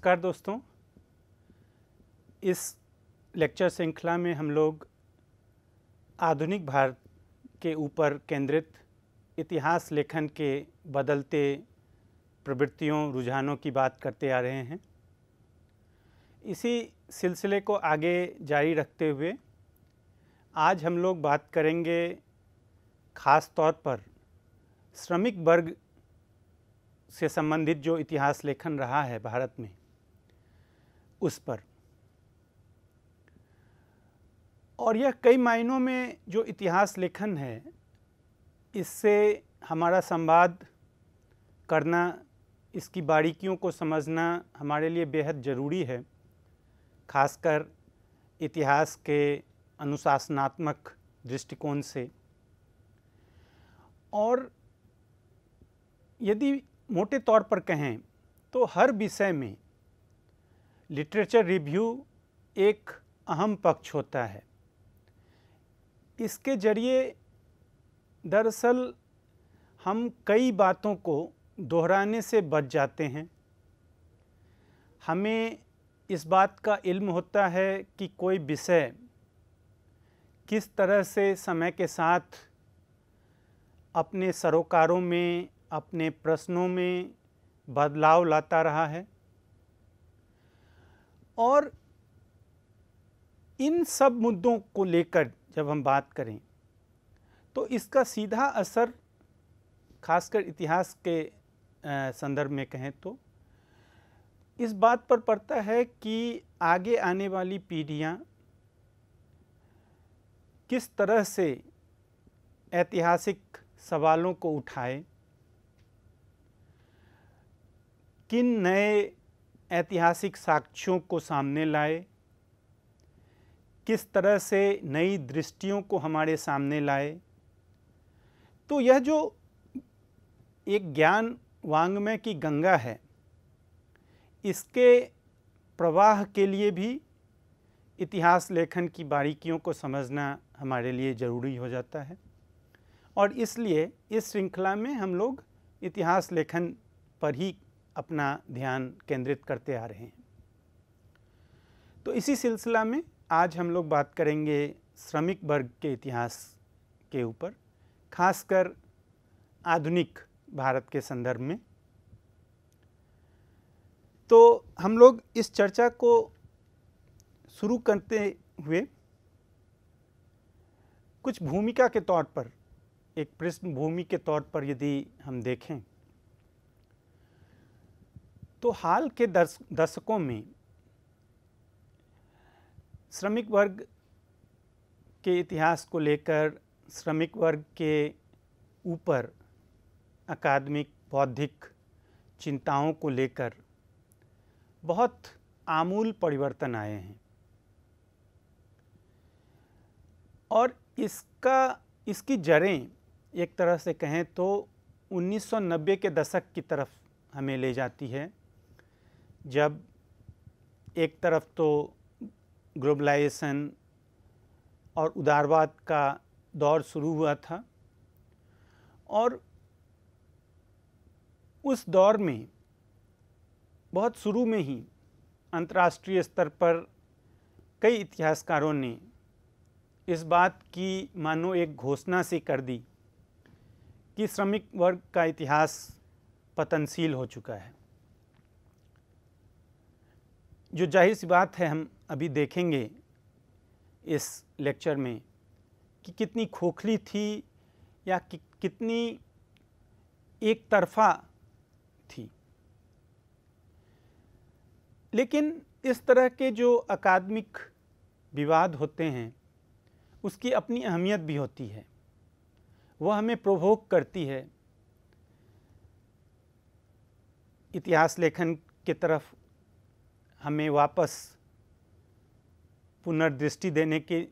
नमस्कार दोस्तों इस लेक्चर श्रृंखला में हम लोग आधुनिक भारत के ऊपर केंद्रित इतिहास लेखन के बदलते प्रवृत्तियों रुझानों की बात करते आ रहे हैं इसी सिलसिले को आगे जारी रखते हुए आज हम लोग बात करेंगे ख़ास तौर पर श्रमिक वर्ग से संबंधित जो इतिहास लेखन रहा है भारत में उस पर और यह कई मायनों में जो इतिहास लेखन है इससे हमारा संवाद करना इसकी बारीकियों को समझना हमारे लिए बेहद ज़रूरी है खासकर इतिहास के अनुशासनात्मक दृष्टिकोण से और यदि मोटे तौर पर कहें तो हर विषय में लिटरेचर रिव्यू एक अहम पक्ष होता है इसके जरिए दरअसल हम कई बातों को दोहराने से बच जाते हैं हमें इस बात का इल्म होता है कि कोई विषय किस तरह से समय के साथ अपने सरोकारों में अपने प्रश्नों में बदलाव लाता रहा है और इन सब मुद्दों को लेकर जब हम बात करें तो इसका सीधा असर खासकर इतिहास के संदर्भ में कहें तो इस बात पर पड़ता है कि आगे आने वाली पीढ़ियाँ किस तरह से ऐतिहासिक सवालों को उठाए किन नए ऐतिहासिक साक्ष्यों को सामने लाए किस तरह से नई दृष्टियों को हमारे सामने लाए तो यह जो एक ज्ञान वांग्मय की गंगा है इसके प्रवाह के लिए भी इतिहास लेखन की बारीकियों को समझना हमारे लिए ज़रूरी हो जाता है और इसलिए इस श्रृंखला में हम लोग इतिहास लेखन पर ही अपना ध्यान केंद्रित करते आ रहे हैं तो इसी सिलसिला में आज हम लोग बात करेंगे श्रमिक वर्ग के इतिहास के ऊपर खासकर आधुनिक भारत के संदर्भ में तो हम लोग इस चर्चा को शुरू करते हुए कुछ भूमिका के तौर पर एक पृष्ठभूमि के तौर पर यदि हम देखें तो हाल के दस दशकों में श्रमिक वर्ग के इतिहास को लेकर श्रमिक वर्ग के ऊपर अकादमिक बौद्धिक चिंताओं को लेकर बहुत आमूल परिवर्तन आए हैं और इसका इसकी जड़ें एक तरह से कहें तो 1990 के दशक की तरफ हमें ले जाती है जब एक तरफ तो ग्लोबलाइजेशन और उदारवाद का दौर शुरू हुआ था और उस दौर में बहुत शुरू में ही अंतर्राष्ट्रीय स्तर पर कई इतिहासकारों ने इस बात की मानो एक घोषणा से कर दी कि श्रमिक वर्ग का इतिहास पतनशील हो चुका है जो जाहिर सी बात है हम अभी देखेंगे इस लेक्चर में कि कितनी खोखली थी या कि, कितनी एक तरफा थी लेकिन इस तरह के जो अकादमिक विवाद होते हैं उसकी अपनी अहमियत भी होती है वह हमें प्रभोग करती है इतिहास लेखन की तरफ हमें वापस पुनर्दृष्टि देने की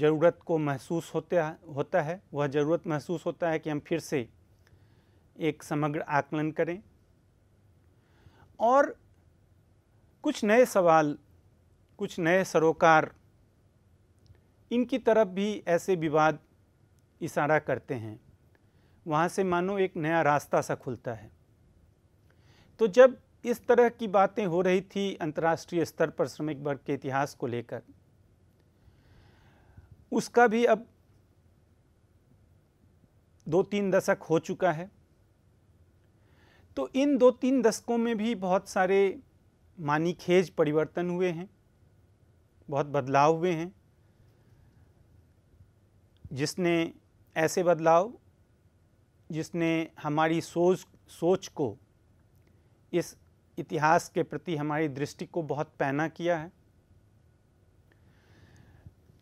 ज़रूरत को महसूस होते होता है वह ज़रूरत महसूस होता है कि हम फिर से एक समग्र आकलन करें और कुछ नए सवाल कुछ नए सरोकार इनकी तरफ भी ऐसे विवाद इशारा करते हैं वहाँ से मानो एक नया रास्ता सा खुलता है तो जब इस तरह की बातें हो रही थी अंतर्राष्ट्रीय स्तर पर श्रमिक वर्ग के इतिहास को लेकर उसका भी अब दो तीन दशक हो चुका है तो इन दो तीन दशकों में भी बहुत सारे मानीखेज परिवर्तन हुए हैं बहुत बदलाव हुए हैं जिसने ऐसे बदलाव जिसने हमारी सोच सोच को इस इतिहास के प्रति हमारी दृष्टि को बहुत पैना किया है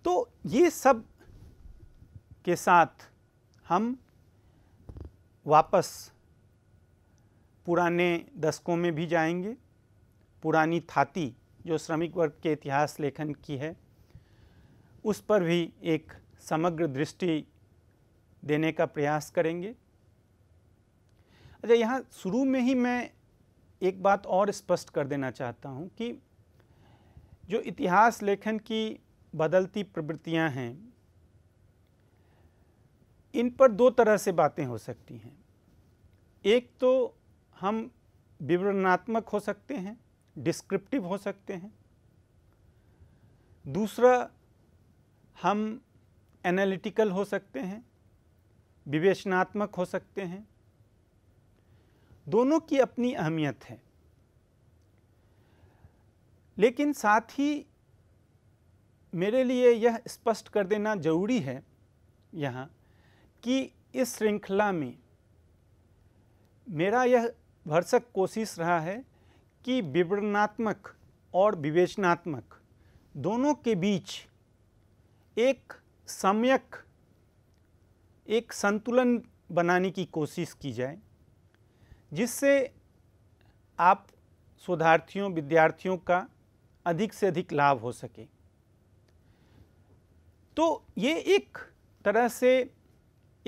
तो ये सब के साथ हम वापस पुराने दशकों में भी जाएंगे पुरानी थाती जो श्रमिक वर्ग के इतिहास लेखन की है उस पर भी एक समग्र दृष्टि देने का प्रयास करेंगे अच्छा यहाँ शुरू में ही मैं एक बात और स्पष्ट कर देना चाहता हूँ कि जो इतिहास लेखन की बदलती प्रवृत्तियाँ हैं इन पर दो तरह से बातें हो सकती हैं एक तो हम विवरणात्मक हो सकते हैं डिस्क्रिप्टिव हो सकते हैं दूसरा हम एनालिटिकल हो सकते हैं विवेचनात्मक हो सकते हैं दोनों की अपनी अहमियत है लेकिन साथ ही मेरे लिए यह स्पष्ट कर देना जरूरी है यहाँ कि इस श्रृंखला में मेरा यह भरसक कोशिश रहा है कि विवरणात्मक और विवेचनात्मक दोनों के बीच एक सम्यक एक संतुलन बनाने की कोशिश की जाए जिससे आप शोधार्थियों विद्यार्थियों का अधिक से अधिक लाभ हो सके तो ये एक तरह से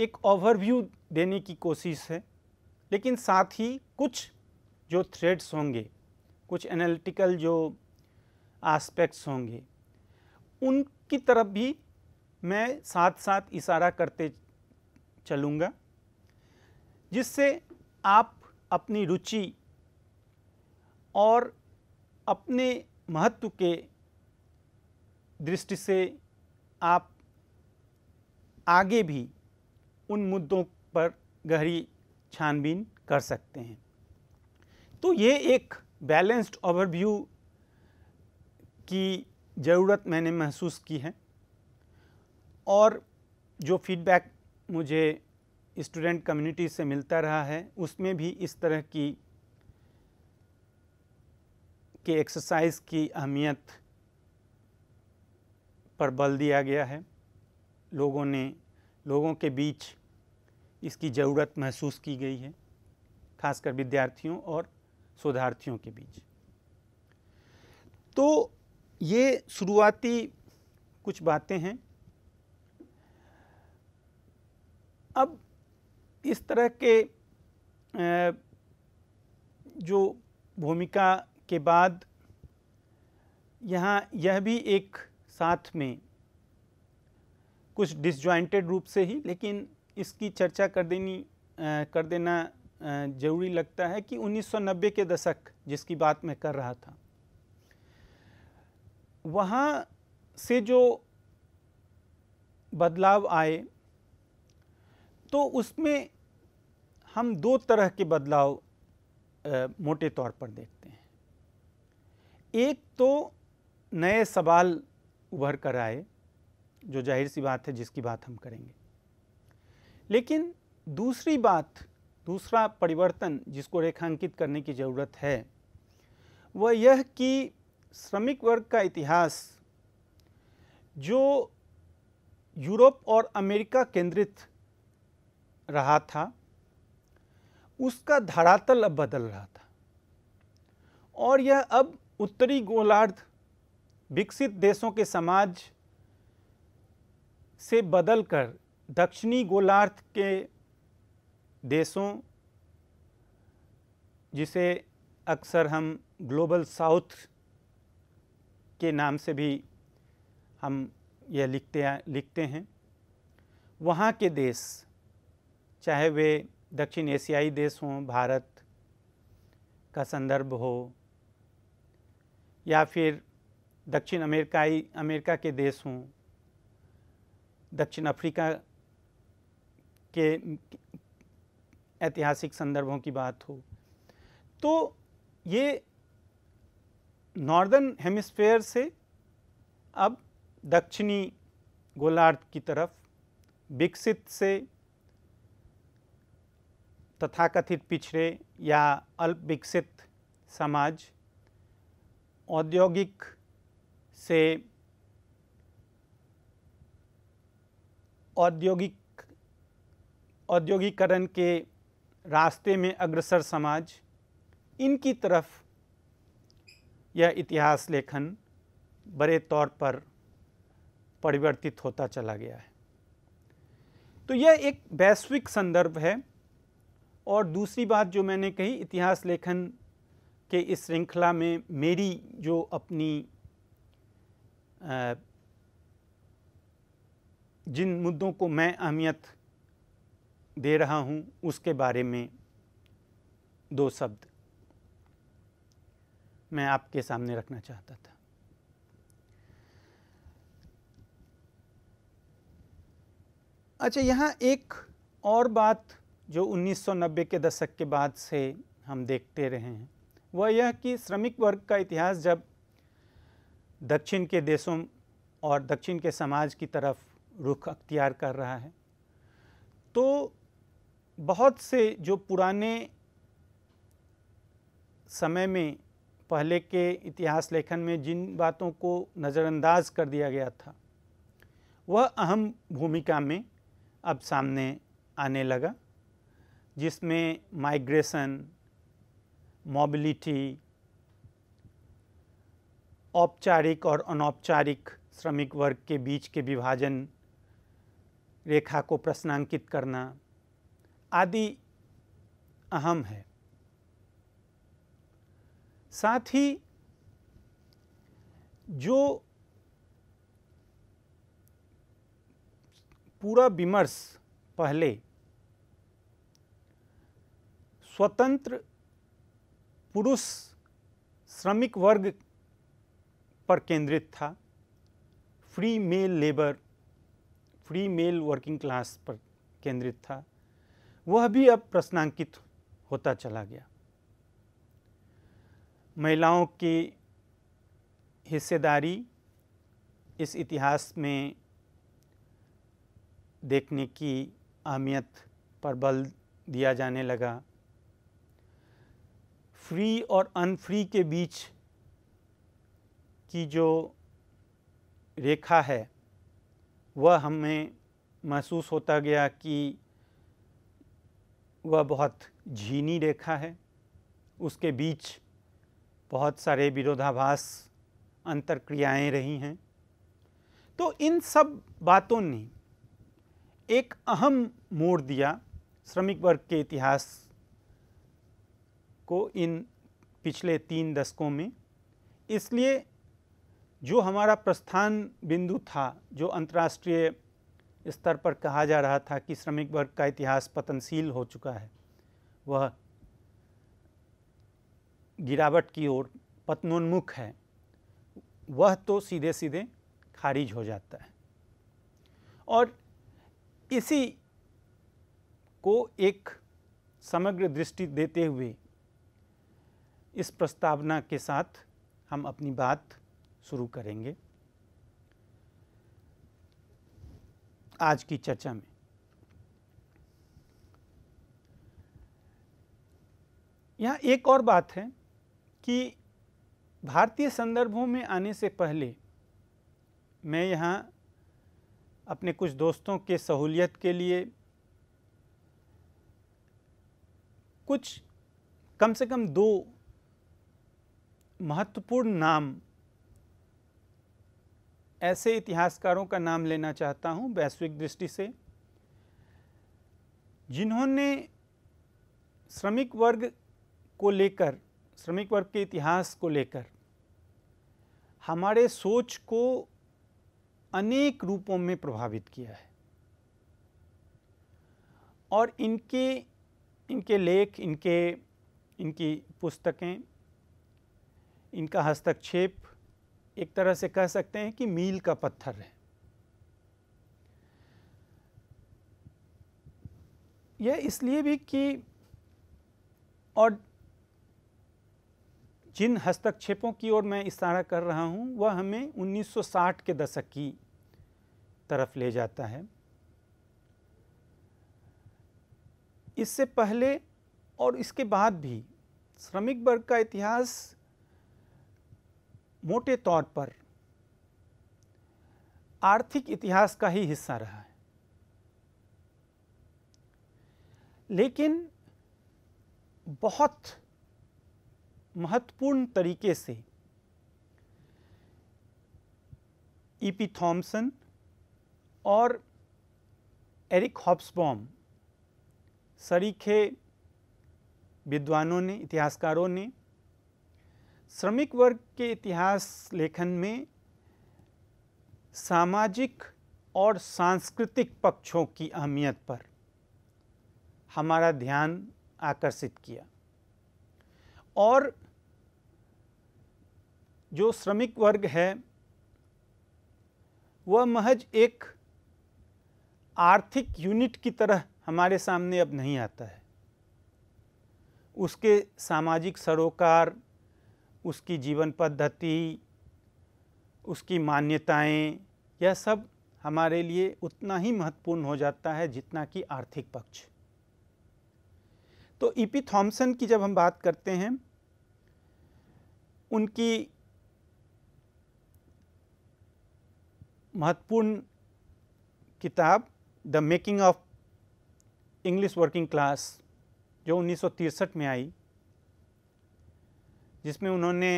एक ओवरव्यू देने की कोशिश है लेकिन साथ ही कुछ जो थ्रेड्स होंगे कुछ एनालिटिकल जो आस्पेक्ट्स होंगे उनकी तरफ भी मैं साथ साथ इशारा करते चलूँगा जिससे आप अपनी रुचि और अपने महत्व के दृष्टि से आप आगे भी उन मुद्दों पर गहरी छानबीन कर सकते हैं तो ये एक बैलेंस्ड ओवरव्यू की ज़रूरत मैंने महसूस की है और जो फीडबैक मुझे स्टूडेंट कम्युनिटी से मिलता रहा है उसमें भी इस तरह की के एक्सरसाइज की अहमियत पर बल दिया गया है लोगों ने लोगों के बीच इसकी ज़रूरत महसूस की गई है खासकर विद्यार्थियों और शोधार्थियों के बीच तो ये शुरुआती कुछ बातें हैं अब इस तरह के जो भूमिका के बाद यहाँ यह भी एक साथ में कुछ डिसजॉइंटेड रूप से ही लेकिन इसकी चर्चा कर देनी कर देना ज़रूरी लगता है कि 1990 के दशक जिसकी बात मैं कर रहा था वहाँ से जो बदलाव आए तो उसमें हम दो तरह के बदलाव आ, मोटे तौर पर देखते हैं एक तो नए सवाल उभर कर आए जो जाहिर सी बात है जिसकी बात हम करेंगे लेकिन दूसरी बात दूसरा परिवर्तन जिसको रेखांकित करने की ज़रूरत है वह यह कि श्रमिक वर्ग का इतिहास जो यूरोप और अमेरिका केंद्रित रहा था उसका धरातल अब बदल रहा था और यह अब उत्तरी गोलार्ध विकसित देशों के समाज से बदलकर दक्षिणी गोलार्ध के देशों जिसे अक्सर हम ग्लोबल साउथ के नाम से भी हम यह लिखते हैं लिखते हैं वहाँ के देश चाहे वे दक्षिण एशियाई देश हों भारत का संदर्भ हो या फिर दक्षिण अमेरिकाई अमेरिका के देश हों दक्षिण अफ्रीका के ऐतिहासिक संदर्भों की बात हो तो ये नॉर्दर्न हेमिस्फेयर से अब दक्षिणी गोलार्ध की तरफ विकसित से तथाकथित पिछड़े या अल्प विकसित समाज औद्योगिक से औद्योगिक औद्योगिकरण के रास्ते में अग्रसर समाज इनकी तरफ यह इतिहास लेखन बड़े तौर पर परिवर्तित होता चला गया है तो यह एक वैश्विक संदर्भ है और दूसरी बात जो मैंने कही इतिहास लेखन के इस श्रृंखला में मेरी जो अपनी जिन मुद्दों को मैं अहमियत दे रहा हूँ उसके बारे में दो शब्द मैं आपके सामने रखना चाहता था अच्छा यहाँ एक और बात जो 1990 के दशक के बाद से हम देखते रहे हैं वह यह कि श्रमिक वर्ग का इतिहास जब दक्षिण के देशों और दक्षिण के समाज की तरफ रुख अख्तियार कर रहा है तो बहुत से जो पुराने समय में पहले के इतिहास लेखन में जिन बातों को नज़रअंदाज कर दिया गया था वह अहम भूमिका में अब सामने आने लगा जिसमें माइग्रेशन मोबिलिटी औपचारिक और अनौपचारिक श्रमिक वर्ग के बीच के विभाजन रेखा को प्रश्नांकित करना आदि अहम है साथ ही जो पूरा विमर्श पहले स्वतंत्र पुरुष श्रमिक वर्ग पर केंद्रित था free male labour free male working class पर केंद्रित था वह भी अब प्रश्नांकित होता चला गया महिलाओं की हिस्सेदारी इस इतिहास में देखने की अहमियत पर बल दिया जाने लगा फ्री और अनफ्री के बीच की जो रेखा है वह हमें महसूस होता गया कि वह बहुत झीनी रेखा है उसके बीच बहुत सारे विरोधाभास अंतर क्रियाएँ रही हैं तो इन सब बातों ने एक अहम मोड़ दिया श्रमिक वर्ग के इतिहास को इन पिछले तीन दशकों में इसलिए जो हमारा प्रस्थान बिंदु था जो अंतर्राष्ट्रीय स्तर पर कहा जा रहा था कि श्रमिक वर्ग का इतिहास पतनशील हो चुका है वह गिरावट की ओर पतनोन्मुख है वह तो सीधे सीधे खारिज हो जाता है और इसी को एक समग्र दृष्टि देते हुए इस प्रस्तावना के साथ हम अपनी बात शुरू करेंगे आज की चर्चा में यहाँ एक और बात है कि भारतीय संदर्भों में आने से पहले मैं यहाँ अपने कुछ दोस्तों के सहूलियत के लिए कुछ कम से कम दो महत्वपूर्ण नाम ऐसे इतिहासकारों का नाम लेना चाहता हूँ वैश्विक दृष्टि से जिन्होंने श्रमिक वर्ग को लेकर श्रमिक वर्ग के इतिहास को लेकर हमारे सोच को अनेक रूपों में प्रभावित किया है और इनके इनके लेख इनके इनकी पुस्तकें इनका हस्तक्षेप एक तरह से कह सकते हैं कि मील का पत्थर है यह इसलिए भी कि और जिन हस्तक्षेपों की ओर मैं इशारा कर रहा हूं वह हमें 1960 के दशक की तरफ ले जाता है इससे पहले और इसके बाद भी श्रमिक वर्ग का इतिहास मोटे तौर पर आर्थिक इतिहास का ही हिस्सा रहा है लेकिन बहुत महत्वपूर्ण तरीके से ई पी थॉम्सन और एरिक हॉब्सबॉम सरीखे विद्वानों ने इतिहासकारों ने श्रमिक वर्ग के इतिहास लेखन में सामाजिक और सांस्कृतिक पक्षों की अहमियत पर हमारा ध्यान आकर्षित किया और जो श्रमिक वर्ग है वह महज एक आर्थिक यूनिट की तरह हमारे सामने अब नहीं आता है उसके सामाजिक सरोकार उसकी जीवन पद्धति उसकी मान्यताएं यह सब हमारे लिए उतना ही महत्वपूर्ण हो जाता है जितना कि आर्थिक पक्ष तो ईपी e थॉमसन की जब हम बात करते हैं उनकी महत्वपूर्ण किताब the making of English working class जो उन्नीस में आई जिसमें उन्होंने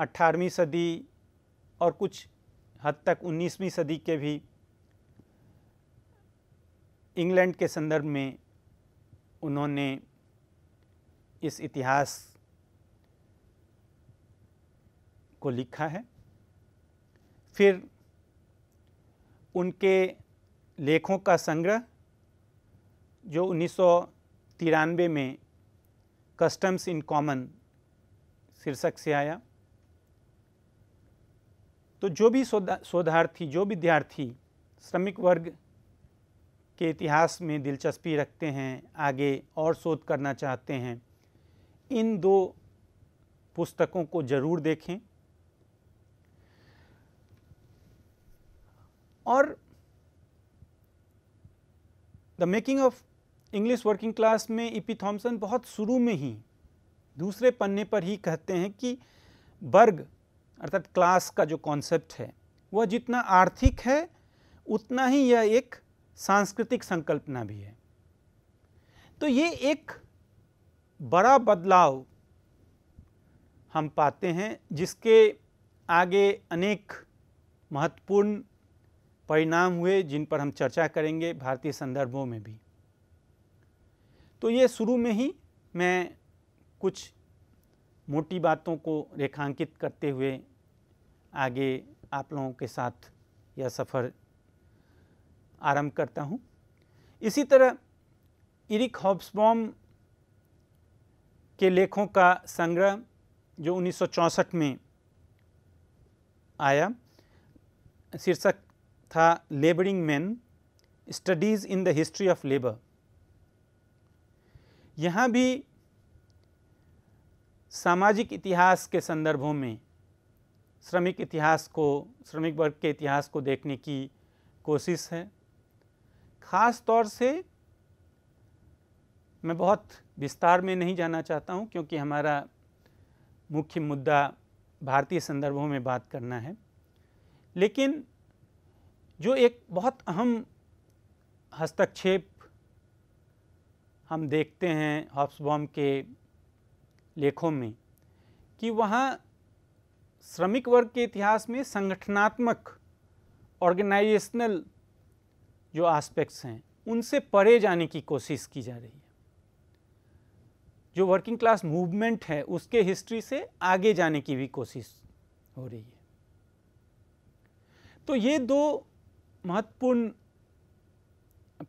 18वीं सदी और कुछ हद तक 19वीं सदी के भी इंग्लैंड के संदर्भ में उन्होंने इस इतिहास को लिखा है फिर उनके लेखों का संग्रह जो उन्नीस में कस्टम्स इन कॉमन शीर्षक से आया तो जो भी शोधार्थी जो विद्यार्थी श्रमिक वर्ग के इतिहास में दिलचस्पी रखते हैं आगे और शोध करना चाहते हैं इन दो पुस्तकों को ज़रूर देखें और the making of English working class में ई पी थॉम्सन बहुत शुरू में ही दूसरे पन्ने पर ही कहते हैं कि वर्ग अर्थात क्लास का जो कॉन्सेप्ट है वह जितना आर्थिक है उतना ही यह एक सांस्कृतिक संकल्पना भी है तो ये एक बड़ा बदलाव हम पाते हैं जिसके आगे अनेक महत्वपूर्ण परिणाम हुए जिन पर हम चर्चा करेंगे भारतीय संदर्भों में भी तो ये शुरू में ही मैं कुछ मोटी बातों को रेखांकित करते हुए आगे आप लोगों के साथ यह सफ़र आरंभ करता हूँ इसी तरह इरिक हॉब्सबॉम के लेखों का संग्रह जो 1964 में आया शीर्षक था labouring man studies in the history of labour यहाँ भी सामाजिक इतिहास के संदर्भों में श्रमिक इतिहास को श्रमिक वर्ग के इतिहास को देखने की कोशिश है ख़ास तौर से मैं बहुत विस्तार में नहीं जाना चाहता हूँ क्योंकि हमारा मुख्य मुद्दा भारतीय संदर्भों में बात करना है लेकिन जो एक बहुत अहम हस्तक्षेप हम देखते हैं हॉप्सबॉम के लेखों में कि वहाँ श्रमिक वर्ग के इतिहास में संगठनात्मक ऑर्गेनाइजेशनल जो आस्पेक्ट्स हैं उनसे परे जाने की कोशिश की जा रही है जो वर्किंग क्लास मूवमेंट है उसके हिस्ट्री से आगे जाने की भी कोशिश हो रही है तो ये दो महत्वपूर्ण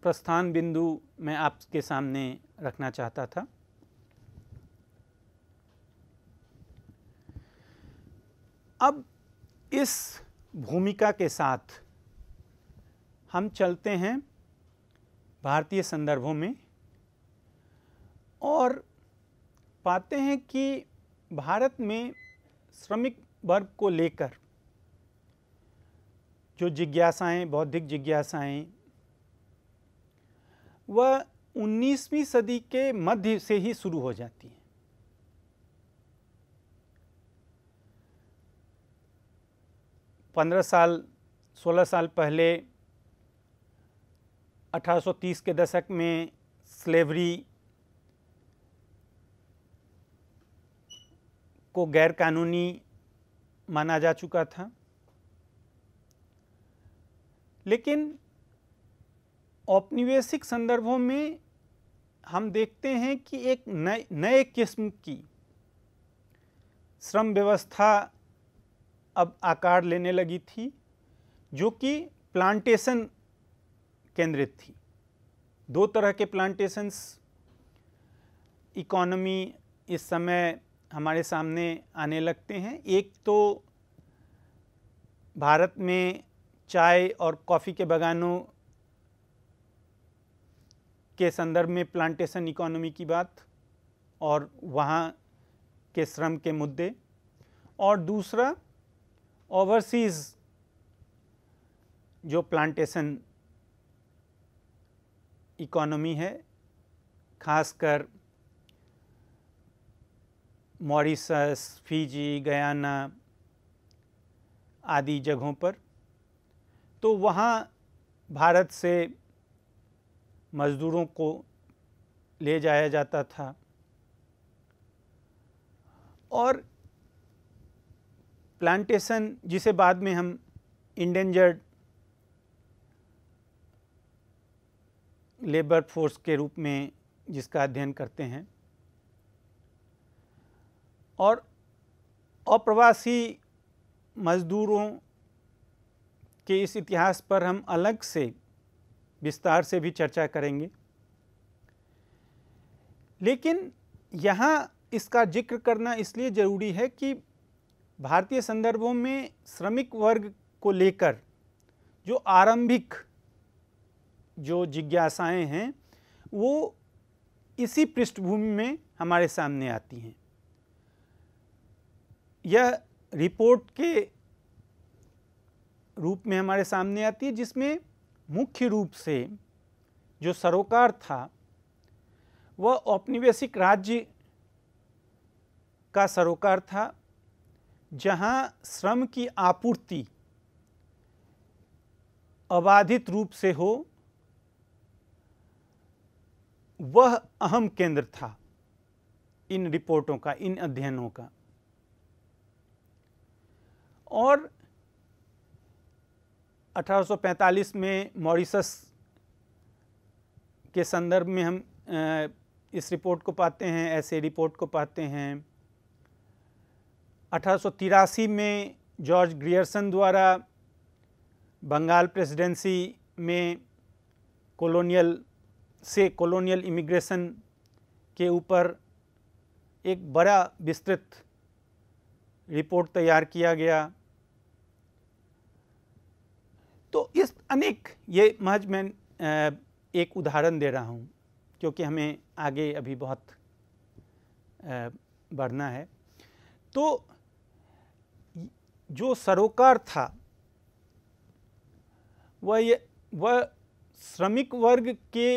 प्रस्थान बिंदु मैं आपके सामने रखना चाहता था अब इस भूमिका के साथ हम चलते हैं भारतीय संदर्भों में और पाते हैं कि भारत में श्रमिक वर्ग को लेकर जो जिज्ञासाएं बौद्धिक जिज्ञासाएं वह 19वीं सदी के मध्य से ही शुरू हो जाती हैं पंद्रह साल सोलह साल पहले 1830 के दशक में स्लेवरी को गैरकानूनी माना जा चुका था लेकिन औपनिवेशिक संदर्भों में हम देखते हैं कि एक नए नए किस्म की श्रम व्यवस्था अब आकार लेने लगी थी जो कि प्लांटेशन केंद्रित थी दो तरह के प्लांटेशंस इकोनॉमी इस समय हमारे सामने आने लगते हैं एक तो भारत में चाय और कॉफ़ी के बगानों के संदर्भ में प्लांटेशन इकोनॉमी की बात और वहाँ के श्रम के मुद्दे और दूसरा ओवरसीज जो प्लांटेशन इकोनॉमी है खासकर मॉरिसस फिजी गयाना आदि जगहों पर तो वहाँ भारत से मज़दूरों को ले जाया जाता था और प्लांटेशन जिसे बाद में हम इंडेंजर्ड लेबर फोर्स के रूप में जिसका अध्ययन करते हैं और अप्रवासी मजदूरों के इस इतिहास पर हम अलग से विस्तार से भी चर्चा करेंगे लेकिन यहाँ इसका जिक्र करना इसलिए ज़रूरी है कि भारतीय संदर्भों में श्रमिक वर्ग को लेकर जो आरंभिक जो जिज्ञासाएं हैं वो इसी पृष्ठभूमि में हमारे सामने आती हैं यह रिपोर्ट के रूप में हमारे सामने आती है जिसमें मुख्य रूप से जो सरोकार था वह औपनिवेशिक राज्य का सरोकार था जहां श्रम की आपूर्ति अबाधित रूप से हो वह अहम केंद्र था इन रिपोर्टों का इन अध्ययनों का और 1845 में मॉरिसस के संदर्भ में हम इस रिपोर्ट को पाते हैं ऐसे रिपोर्ट को पाते हैं अठारह में जॉर्ज ग्रियर्सन द्वारा बंगाल प्रेसिडेंसी में कॉलोनियल से कॉलोनियल इमिग्रेशन के ऊपर एक बड़ा विस्तृत रिपोर्ट तैयार किया गया तो इस अनेक ये महज मैं एक उदाहरण दे रहा हूँ क्योंकि हमें आगे अभी बहुत बढ़ना है तो जो सरोकार था वह ये वह श्रमिक वर्ग के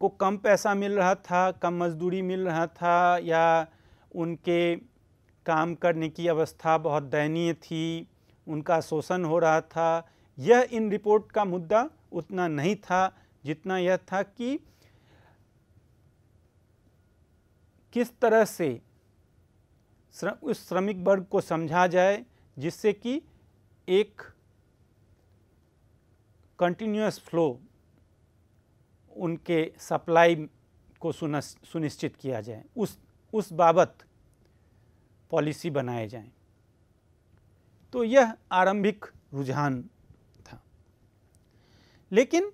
को कम पैसा मिल रहा था कम मजदूरी मिल रहा था या उनके काम करने की अवस्था बहुत दयनीय थी उनका शोषण हो रहा था यह इन रिपोर्ट का मुद्दा उतना नहीं था जितना यह था कि किस तरह से उस श्रमिक वर्ग को समझा जाए जिससे कि एक कंटिन्यूस फ्लो उनके सप्लाई को सुनिश्चित किया जाए उस उस बाबत पॉलिसी बनाए जाएं तो यह आरंभिक रुझान था लेकिन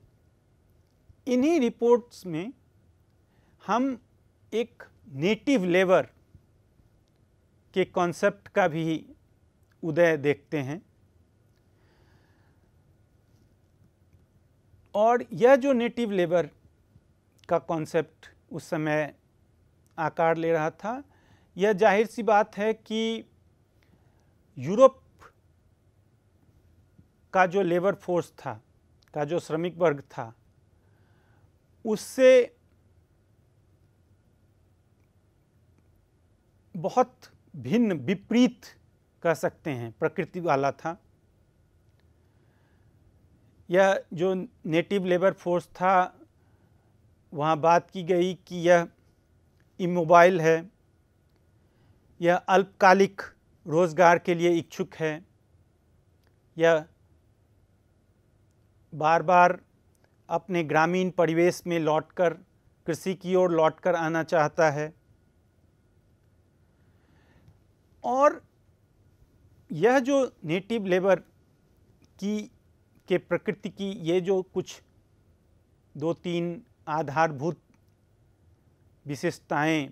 इन्हीं रिपोर्ट्स में हम एक नेटिव लेबर के कॉन्सेप्ट का भी उदय देखते हैं और यह जो नेटिव लेबर का कॉन्सेप्ट उस समय आकार ले रहा था यह जाहिर सी बात है कि यूरोप का जो लेबर फोर्स था का जो श्रमिक वर्ग था उससे बहुत भिन्न विपरीत कह सकते हैं प्रकृति वाला था यह जो नेटिव लेबर फोर्स था वहाँ बात की गई कि यह इमोबाइल है यह अल्पकालिक रोज़गार के लिए इच्छुक है यह बार बार अपने ग्रामीण परिवेश में लौटकर कृषि की ओर लौटकर आना चाहता है और यह जो नेटिव लेबर की के प्रकृति की ये जो कुछ दो तीन आधारभूत विशेषताएं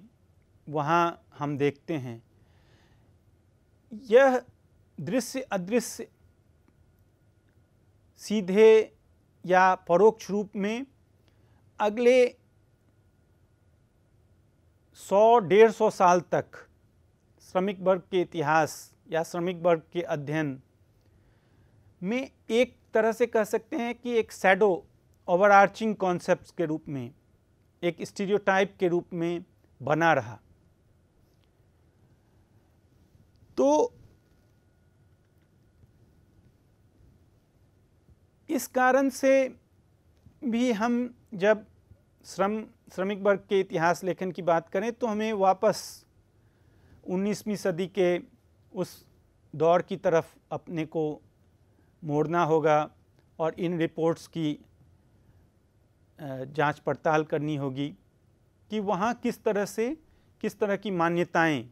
वहाँ हम देखते हैं यह दृश्य अदृश्य सीधे या परोक्ष रूप में अगले सौ डेढ़ सौ साल तक श्रमिक वर्ग के इतिहास या श्रमिक वर्ग के अध्ययन में एक तरह से कह सकते हैं कि एक सैडो ओवरआर्चिंग कॉन्सेप्ट के रूप में एक स्टीरियोटाइप के रूप में बना रहा तो इस कारण से भी हम जब श्रम श्रमिक वर्ग के इतिहास लेखन की बात करें तो हमें वापस 19वीं सदी के उस दौर की तरफ अपने को मोड़ना होगा और इन रिपोर्ट्स की जांच पड़ताल करनी होगी कि वहाँ किस तरह से किस तरह की मान्यताएं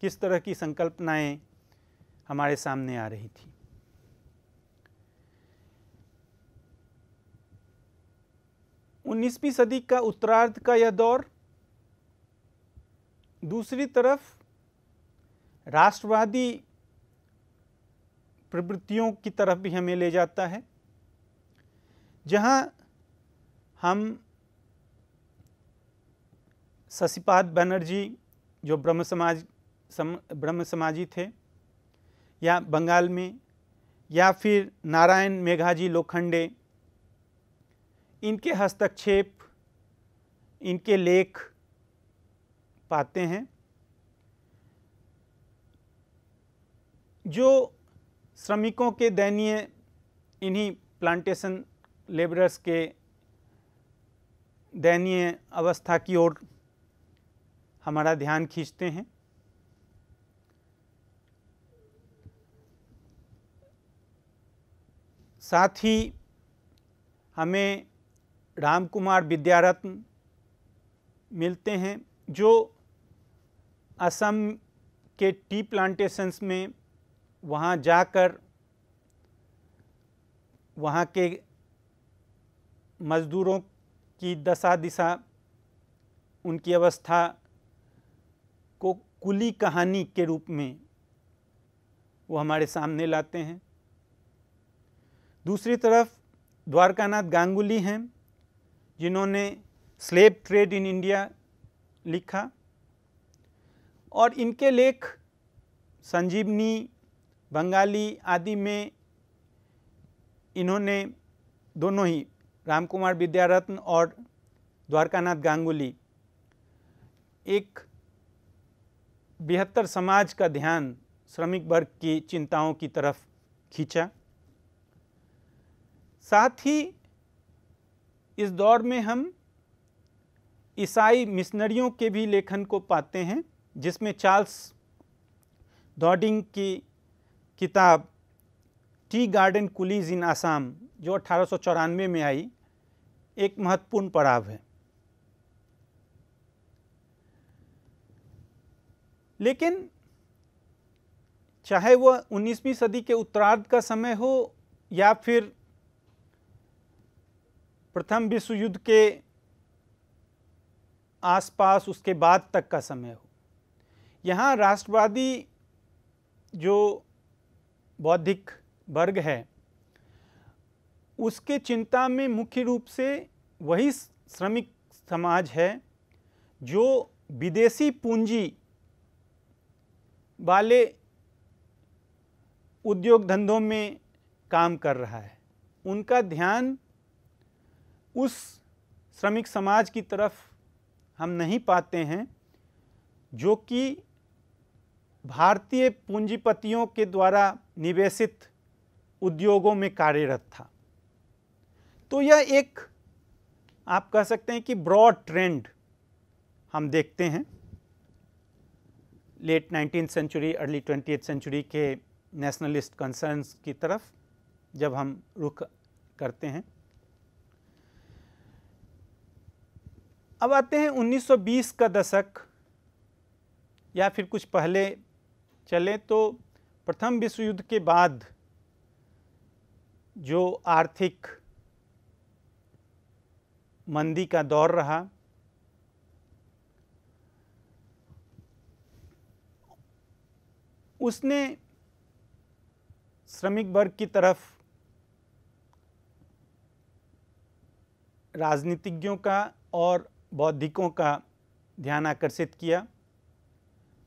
किस तरह की संकल्पनाएं हमारे सामने आ रही थी उन्नीसवीं सदी का उत्तरार्ध का यह दौर दूसरी तरफ राष्ट्रवादी प्रवृत्तियों की तरफ भी हमें ले जाता है जहाँ हम शशिपाद बनर्जी जो ब्रह्म समाज सम, ब्रह्म समाजी थे या बंगाल में या फिर नारायण मेघाजी लोखंडे इनके हस्तक्षेप इनके लेख पाते हैं जो श्रमिकों के दयनीय इन्हीं प्लांटेशन लेबरर्स के दयनीय अवस्था की ओर हमारा ध्यान खींचते हैं साथ ही हमें रामकुमार विद्यारत्न मिलते हैं जो असम के टी प्लांटेशंस में वहाँ जाकर वहाँ के मज़दूरों की दशा दिशा उनकी अवस्था को कुली कहानी के रूप में वो हमारे सामने लाते हैं दूसरी तरफ द्वारकानाथ गांगुली हैं जिन्होंने स्लेब ट्रेड इन इंडिया लिखा और इनके लेख संजीवनी बंगाली आदि में इन्होंने दोनों ही राम कुमार विद्यारत्न और द्वारकानाथ गांगुली एक बेहतर समाज का ध्यान श्रमिक वर्ग की चिंताओं की तरफ खींचा साथ ही इस दौर में हम ईसाई मिशनरियों के भी लेखन को पाते हैं जिसमें चार्ल्स डॉडिंग की किताब tea garden coolies in Assam जो अट्ठारह में आई एक महत्वपूर्ण पड़ाव है लेकिन चाहे वह 19वीं सदी के उत्तरार्ध का समय हो या फिर प्रथम विश्व युद्ध के आसपास उसके बाद तक का समय हो यहाँ राष्ट्रवादी जो बौद्धिक वर्ग है उसके चिंता में मुख्य रूप से वही श्रमिक समाज है जो विदेशी पूंजी वाले उद्योग धंधों में काम कर रहा है उनका ध्यान उस श्रमिक समाज की तरफ हम नहीं पाते हैं जो कि भारतीय पूंजीपतियों के द्वारा निवेशित उद्योगों में कार्यरत था तो यह एक आप कह सकते हैं कि ब्रॉड ट्रेंड हम देखते हैं late nineteen century early twenty century के नेशनलिस्ट कंसर्न्स की तरफ जब हम रुख करते हैं अब आते हैं 1920 का दशक या फिर कुछ पहले चलें तो प्रथम विश्व युद्ध के बाद जो आर्थिक मंदी का दौर रहा उसने श्रमिक वर्ग की तरफ राजनीतिज्ञों का और बौद्धिकों का ध्यान आकर्षित किया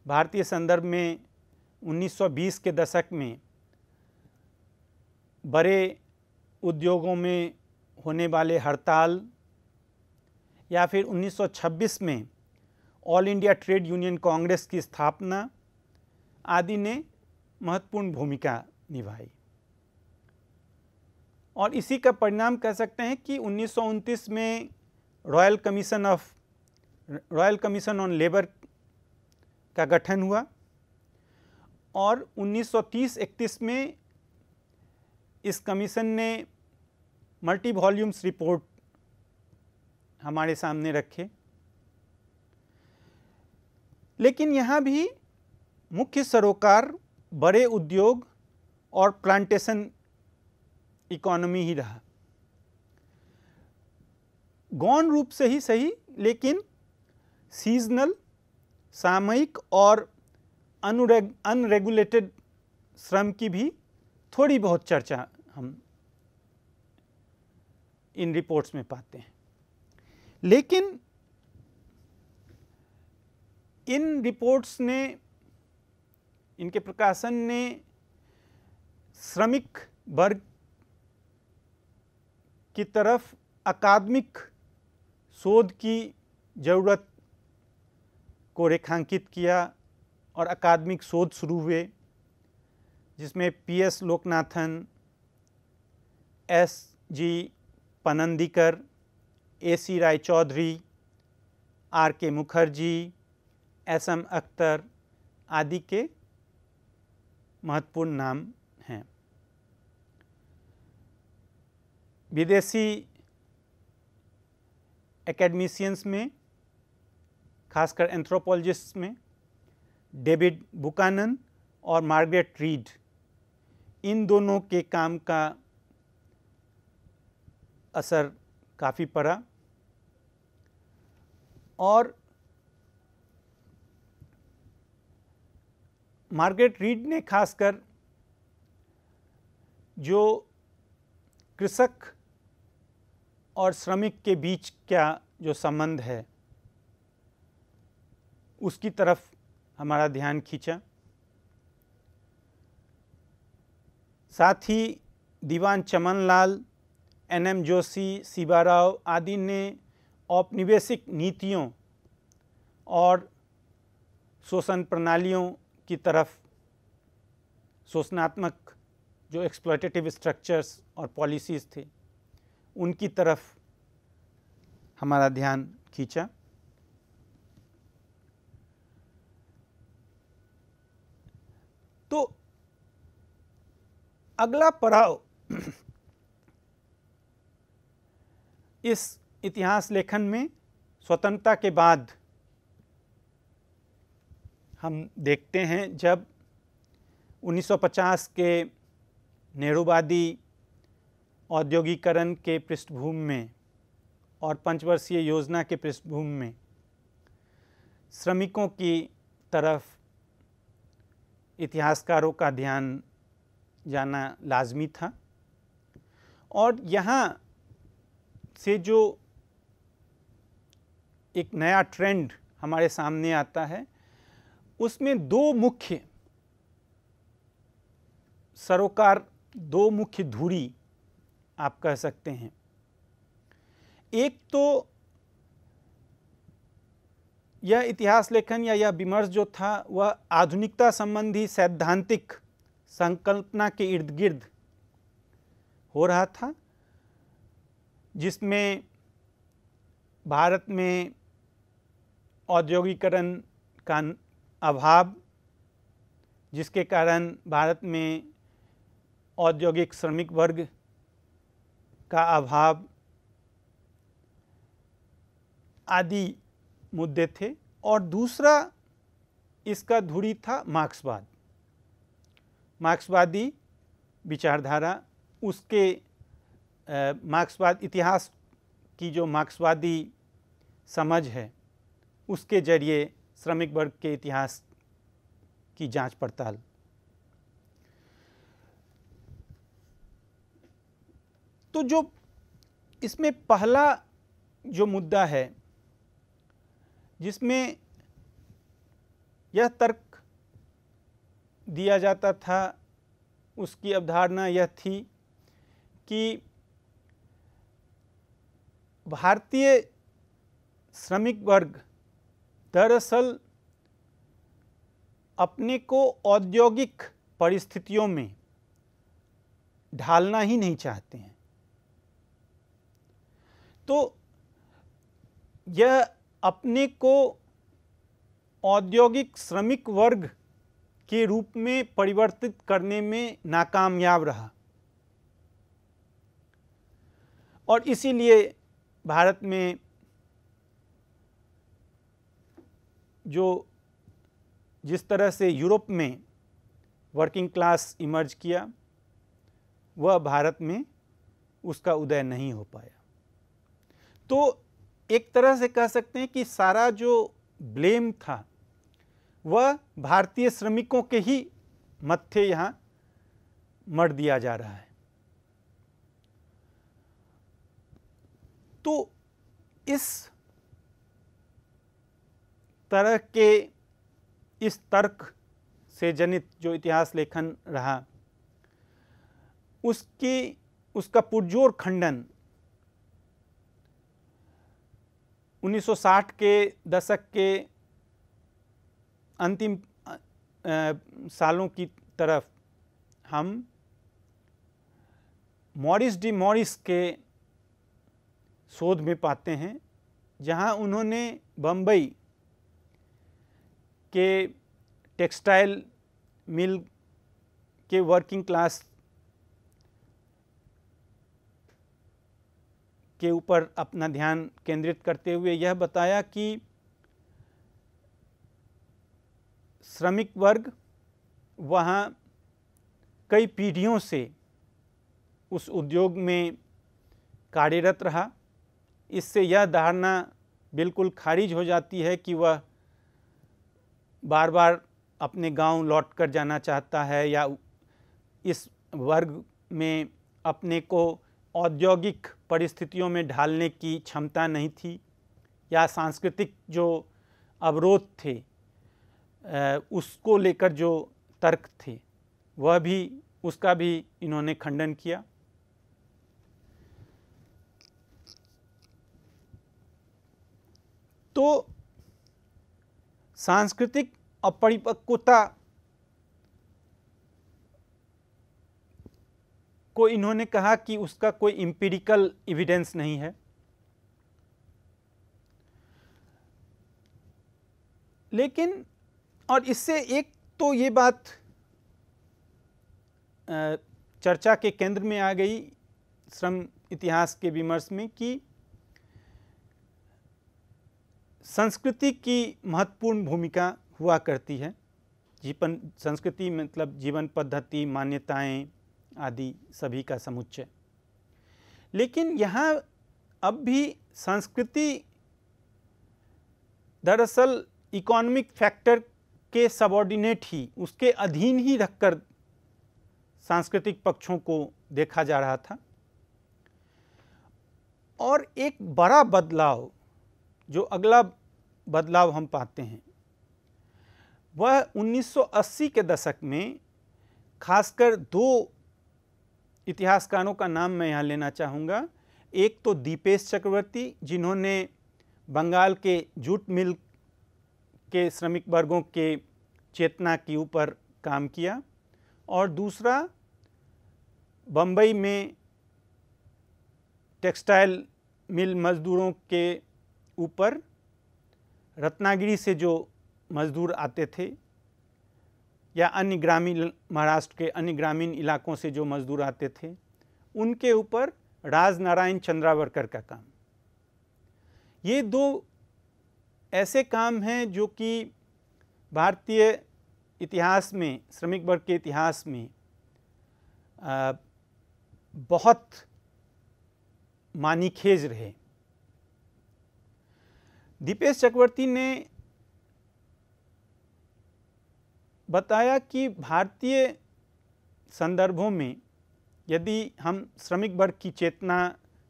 भारतीय संदर्भ में 1920 के दशक में बड़े उद्योगों में होने वाले हड़ताल या फिर 1926 में All India Trade Union Congress की स्थापना आदि ने महत्वपूर्ण भूमिका निभाई और इसी का परिणाम कह सकते हैं कि उन्नीस में royal commission of royal commission on labour का गठन हुआ और 1930-31 में इस कमीशन ने मल्टी वॉल्यूम्स रिपोर्ट हमारे सामने रखे लेकिन यहाँ भी मुख्य सरोकार बड़े उद्योग और प्लांटेशन इकोनॉमी ही रहा गौन रूप से ही सही लेकिन सीजनल सामयिक और अनरेगुलेटेड श्रम की भी थोड़ी बहुत चर्चा हम इन रिपोर्ट्स में पाते हैं लेकिन इन रिपोर्ट्स ने इनके प्रकाशन ने श्रमिक वर्ग की तरफ अकादमिक शोध की ज़रूरत को रेखांकित किया और अकादमिक शोध शुरू हुए जिसमें P S Lokanathan S G Panandikar A C Roy Chaudhuri R K Mukherjee S M Akhtar आदि के महत्वपूर्ण नाम हैं विदेशी एकेडमिशियंस में खासकर एंथ्रोपोलॉजिस्ट में डेविड बुकानन और मार्गरेट रीड इन दोनों के काम का असर काफ़ी पड़ा और मार्गरेट रीड ने खासकर जो कृषक और श्रमिक के बीच क्या जो संबंध है उसकी तरफ हमारा ध्यान खींचा साथ ही दीवान चमन लाल एन एम जोशी शिवा राव आदि ने औपनिवेशिक नीतियों और शोषण प्रणालियों की तरफ शोषणात्मक जो एक्सप्लोटेटिव स्ट्रक्चर्स और पॉलिसीज़ थे उनकी तरफ हमारा ध्यान खींचा अगला पड़ाव इस इतिहास लेखन में स्वतंत्रता के बाद हम देखते हैं जब 1950 के नेहरूवादी औद्योगिकरण के पृष्ठभूमि में और पंचवर्षीय योजना के पृष्ठभूमि में श्रमिकों की तरफ इतिहासकारों का ध्यान जाना लाजमी था और यहाँ से जो एक नया ट्रेंड हमारे सामने आता है उसमें दो मुख्य सरोकार दो मुख्य धुरी आप कह सकते हैं एक तो यह इतिहास लेखन या यह विमर्श जो था वह आधुनिकता संबंधी सैद्धांतिक संकल्पना के इर्द गिर्द हो रहा था जिसमें भारत में औद्योगिकरण का अभाव जिसके कारण भारत में औद्योगिक श्रमिक वर्ग का अभाव आदि मुद्दे थे और दूसरा इसका धुरी था मार्क्सवाद मार्क्सवादी विचारधारा उसके मार्क्सवाद इतिहास की जो मार्क्सवादी समझ है उसके जरिए श्रमिक वर्ग के इतिहास की जांच पड़ताल तो जो इसमें पहला जो मुद्दा है जिसमें यह तर्क दिया जाता था उसकी अवधारणा यह थी कि भारतीय श्रमिक वर्ग दरअसल अपने को औद्योगिक परिस्थितियों में ढालना ही नहीं चाहते हैं तो यह अपने को औद्योगिक श्रमिक वर्ग के रूप में परिवर्तित करने में नाकामयाब रहा और इसीलिए भारत में जो जिस तरह से यूरोप में वर्किंग क्लास इमर्ज किया वह भारत में उसका उदय नहीं हो पाया तो एक तरह से कह सकते हैं कि सारा जो ब्लेम था वह भारतीय श्रमिकों के ही मथे यहाँ मर दिया जा रहा है तो इस तरह के इस तर्क से जनित जो इतिहास लेखन रहा उसकी उसका पुरजोर खंडन 1960 के दशक के अंतिम सालों की तरफ हम मॉरिस डी मॉरिस के शोध में पाते हैं जहां उन्होंने बम्बई के टेक्सटाइल मिल के वर्किंग क्लास के ऊपर अपना ध्यान केंद्रित करते हुए यह बताया कि श्रमिक वर्ग वहाँ कई पीढ़ियों से उस उद्योग में कार्यरत रहा इससे यह धारणा बिल्कुल खारिज हो जाती है कि वह बार बार अपने गांव लौट कर जाना चाहता है या इस वर्ग में अपने को औद्योगिक परिस्थितियों में ढालने की क्षमता नहीं थी या सांस्कृतिक जो अवरोध थे उसको लेकर जो तर्क थे वह भी उसका भी इन्होंने खंडन किया तो सांस्कृतिक अपरिपक्वता को इन्होंने कहा कि उसका कोई इम्पेरिकल एविडेंस नहीं है लेकिन और इससे एक तो ये बात चर्चा के केंद्र में आ गई श्रम इतिहास के विमर्श में कि संस्कृति की महत्वपूर्ण भूमिका हुआ करती है जीवन संस्कृति मतलब जीवन पद्धति मान्यताएं आदि सभी का समुच्चय लेकिन यहाँ अब भी संस्कृति दरअसल इकोनॉमिक फैक्टर के सबॉर्डिनेट ही उसके अधीन ही रखकर सांस्कृतिक पक्षों को देखा जा रहा था और एक बड़ा बदलाव जो अगला बदलाव हम पाते हैं वह 1980 के दशक में खासकर दो इतिहासकारों का नाम मैं यहाँ लेना चाहूँगा एक तो दीपेश चक्रवर्ती जिन्होंने बंगाल के जूट मिल के श्रमिक वर्गों के चेतना के ऊपर काम किया और दूसरा बम्बई में टेक्सटाइल मिल मज़दूरों के ऊपर रत्नागिरी से जो मज़दूर आते थे या अन्य ग्रामीण महाराष्ट्र के अन्य ग्रामीण इलाकों से जो मज़दूर आते थे उनके ऊपर राज नारायण चंद्रावरकर का काम ये दो ऐसे काम हैं जो कि भारतीय इतिहास में श्रमिक वर्ग के इतिहास में आ, बहुत मानीखेज रहे दीपेश चक्रवर्ती ने बताया कि भारतीय संदर्भों में यदि हम श्रमिक वर्ग की चेतना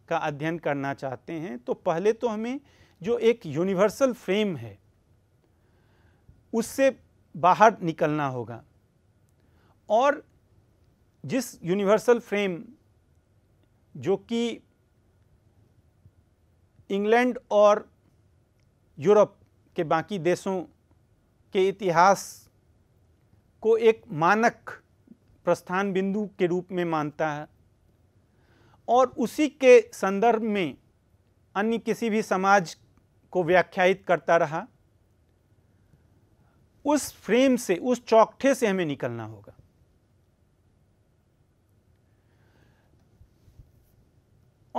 का अध्ययन करना चाहते हैं तो पहले तो हमें जो एक यूनिवर्सल फ्रेम है उससे बाहर निकलना होगा और जिस यूनिवर्सल फ्रेम जो कि इंग्लैंड और यूरोप के बाकी देशों के इतिहास को एक मानक प्रस्थान बिंदु के रूप में मानता है और उसी के संदर्भ में अन्य किसी भी समाज को व्याख्यायित करता रहा उस फ्रेम से उस चौकठे से हमें निकलना होगा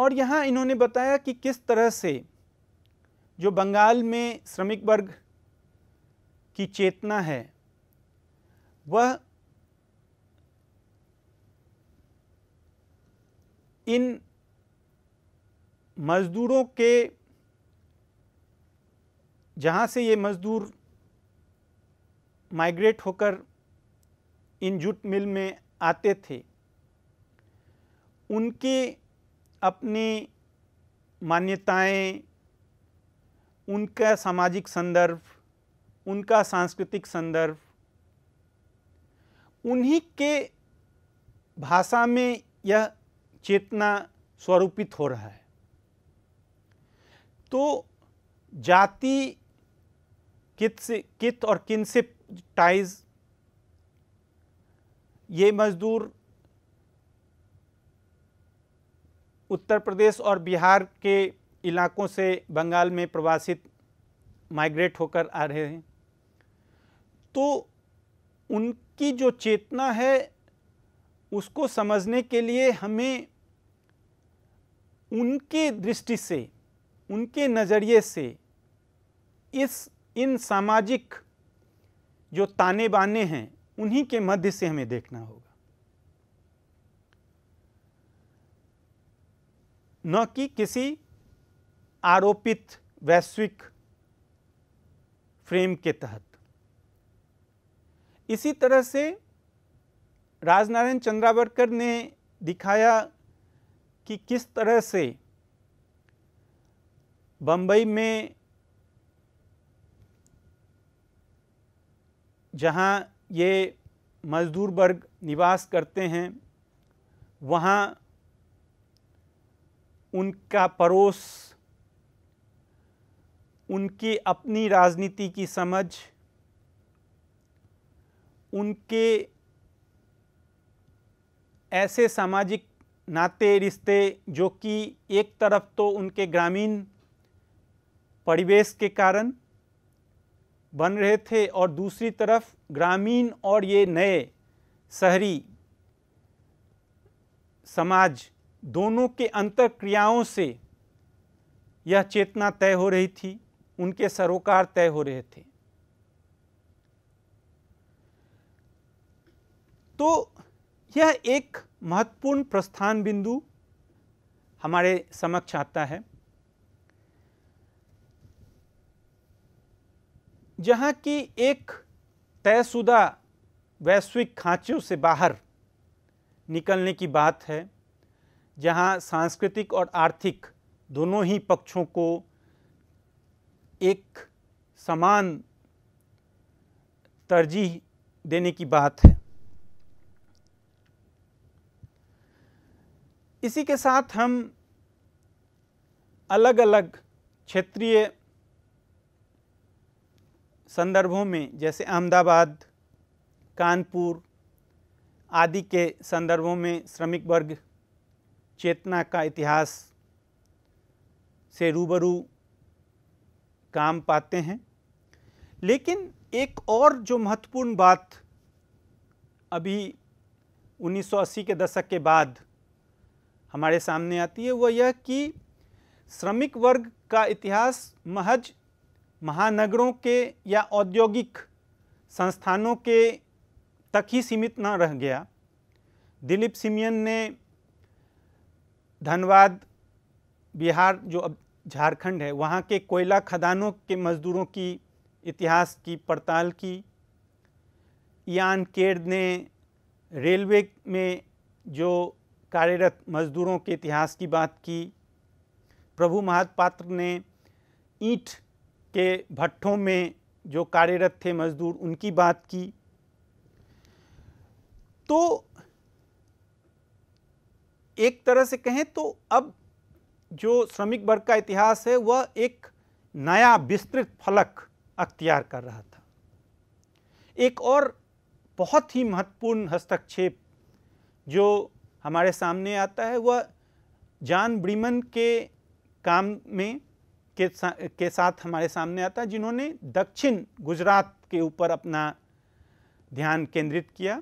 और यहां इन्होंने बताया कि किस तरह से जो बंगाल में श्रमिक वर्ग की चेतना है वह इन मज़दूरों के जहाँ से ये मज़दूर माइग्रेट होकर इन जूट मिल में आते थे उनके अपने मान्यताएं, उनका सामाजिक संदर्भ उनका सांस्कृतिक संदर्भ उन्हीं के भाषा में यह चेतना स्वरूपित हो रहा है तो जाति कित से कित और से टाइज ये मज़दूर उत्तर प्रदेश और बिहार के इलाकों से बंगाल में प्रवासित माइग्रेट होकर आ रहे हैं तो उनकी जो चेतना है उसको समझने के लिए हमें उनके दृष्टि से उनके नज़रिए से इस इन सामाजिक जो ताने बाने हैं उन्हीं के मध्य से हमें देखना होगा न कि किसी आरोपित वैश्विक फ्रेम के तहत इसी तरह से राजनारायण चंद्रावरकर ने दिखाया कि किस तरह से बंबई में जहाँ ये मज़दूर वर्ग निवास करते हैं वहाँ उनका पड़ोस उनकी अपनी राजनीति की समझ उनके ऐसे सामाजिक नाते रिश्ते जो कि एक तरफ तो उनके ग्रामीण परिवेश के कारण बन रहे थे और दूसरी तरफ ग्रामीण और ये नए शहरी समाज दोनों के अंतर क्रियाओं से यह चेतना तय हो रही थी उनके सरोकार तय हो रहे थे तो यह एक महत्वपूर्ण प्रस्थान बिंदु हमारे समक्ष आता है जहाँ की एक तयशुदा वैश्विक खांचों से बाहर निकलने की बात है जहाँ सांस्कृतिक और आर्थिक दोनों ही पक्षों को एक समान तरजीह देने की बात है इसी के साथ हम अलग अलग क्षेत्रीय संदर्भों में जैसे अहमदाबाद कानपुर आदि के संदर्भों में श्रमिक वर्ग चेतना का इतिहास से रूबरू काम पाते हैं लेकिन एक और जो महत्वपूर्ण बात अभी 1980 के दशक के बाद हमारे सामने आती है वह यह कि श्रमिक वर्ग का इतिहास महज महानगरों के या औद्योगिक संस्थानों के तक ही सीमित न रह गया दिलीप सिमियन ने धनबाद बिहार जो अब झारखंड है वहाँ के कोयला खदानों के मजदूरों की इतिहास की पड़ताल की यान केर्द ने रेलवे में जो कार्यरत मजदूरों के इतिहास की बात की प्रभु महापात्र ने ईंट के भट्टों में जो कार्यरत थे मज़दूर उनकी बात की तो एक तरह से कहें तो अब जो श्रमिक वर्ग का इतिहास है वह एक नया विस्तृत फलक अख्तियार कर रहा था एक और बहुत ही महत्वपूर्ण हस्तक्षेप जो हमारे सामने आता है वह जान ब्रीमन के काम में के सा, के साथ हमारे सामने आता है जिन्होंने दक्षिण गुजरात के ऊपर अपना ध्यान केंद्रित किया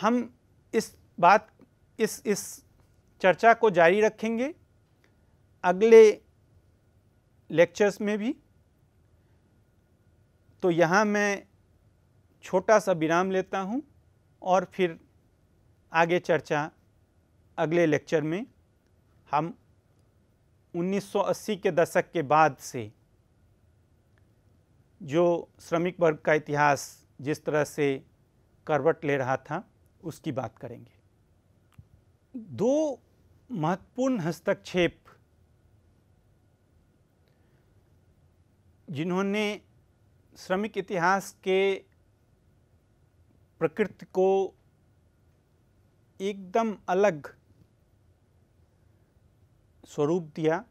हम इस बात इस इस चर्चा को जारी रखेंगे अगले लेक्चर्स में भी तो यहाँ मैं छोटा सा विराम लेता हूँ और फिर आगे चर्चा अगले लेक्चर में हम 1980 के दशक के बाद से जो श्रमिक वर्ग का इतिहास जिस तरह से करवट ले रहा था उसकी बात करेंगे दो महत्वपूर्ण हस्तक्षेप जिन्होंने श्रमिक इतिहास के प्रकृति को एकदम अलग स्वरूप दिया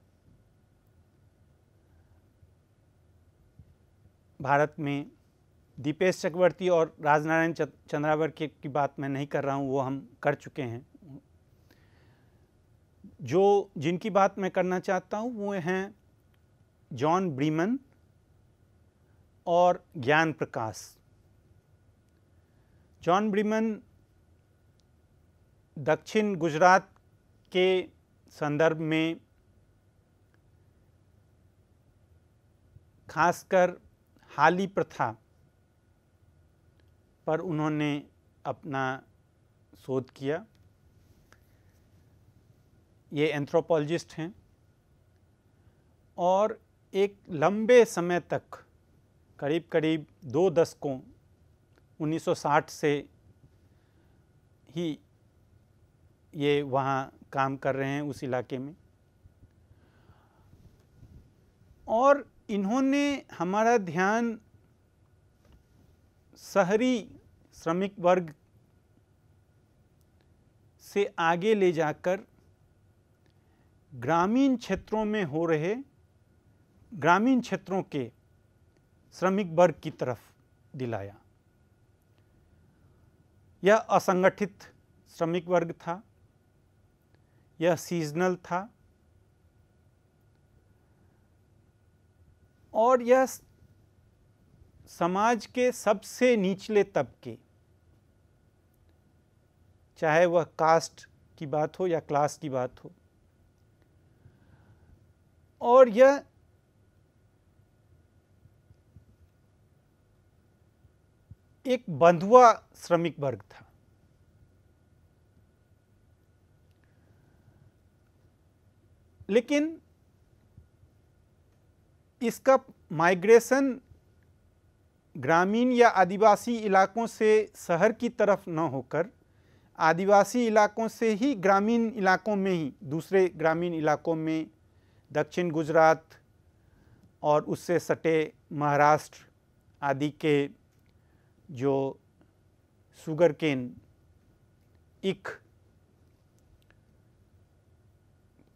भारत में दीपेश चक्रवर्ती और राजनारायण चंद्रावर के की बात मैं नहीं कर रहा हूँ वो हम कर चुके हैं जो जिनकी बात मैं करना चाहता हूँ वो हैं जॉन ब्रीमन और ज्ञान प्रकाश जॉन ब्रीमन दक्षिण गुजरात के संदर्भ में खासकर हाली प्रथा पर उन्होंने अपना शोध किया ये एंथ्रोपोलॉजिस्ट हैं और एक लंबे समय तक करीब करीब दो दशकों 1960 से ही ये वहाँ काम कर रहे हैं उस इलाके में और इन्होंने हमारा ध्यान शहरी श्रमिक वर्ग से आगे ले जाकर ग्रामीण क्षेत्रों में हो रहे ग्रामीण क्षेत्रों के श्रमिक वर्ग की तरफ दिलाया यह असंगठित श्रमिक वर्ग था यह सीजनल था और यह समाज के सबसे निचले तबके चाहे वह कास्ट की बात हो या क्लास की बात हो और यह एक बंधुआ श्रमिक वर्ग था लेकिन इसका माइग्रेशन ग्रामीण या आदिवासी इलाकों से शहर की तरफ न होकर आदिवासी इलाकों से ही ग्रामीण इलाकों में ही दूसरे ग्रामीण इलाकों में दक्षिण गुजरात और उससे सटे महाराष्ट्र आदि के जो शुगर केन इख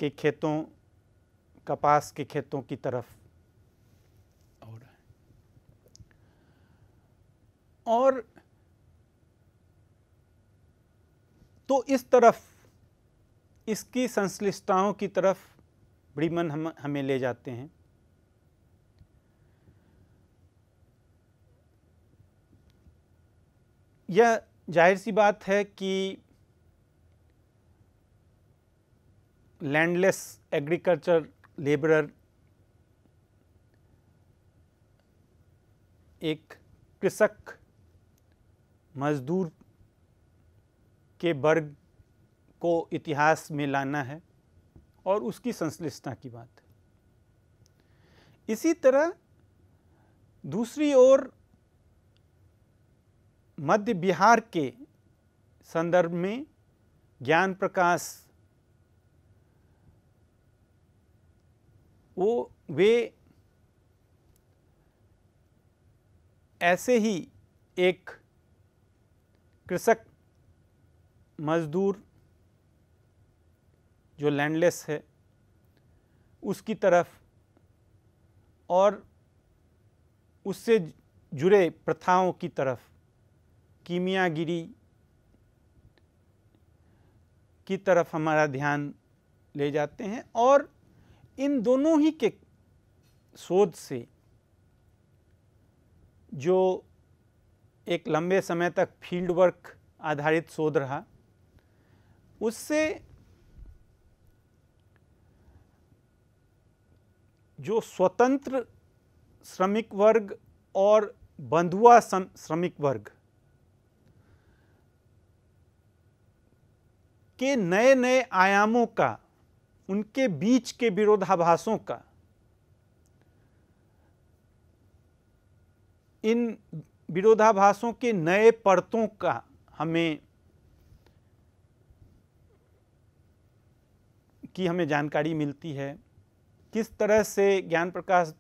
के खेतों कपास के खेतों की तरफ हो रहा है और तो इस तरफ इसकी संश्लिष्टताओं की तरफ ब्रीमन हम हमें ले जाते हैं यह जाहिर सी बात है कि landless agriculture laborer एक कृषक मजदूर के वर्ग को इतिहास में लाना है और उसकी संश्लिष्टता की बात है इसी तरह दूसरी ओर मध्य बिहार के संदर्भ में ज्ञान प्रकाश वो वे ऐसे ही एक कृषक मजदूर जो लैंडलेस है उसकी तरफ और उससे जुड़े प्रथाओं की तरफ कीमियागिरी की तरफ हमारा ध्यान ले जाते हैं और इन दोनों ही के शोध से जो एक लंबे समय तक फील्ड वर्क आधारित शोध रहा उससे जो स्वतंत्र श्रमिक वर्ग और बंधुआ श्रमिक वर्ग के नए नए आयामों का उनके बीच के विरोधाभासों का इन विरोधाभासों के नए परतों का हमें की हमें जानकारी मिलती है किस तरह से ज्ञान प्रकाश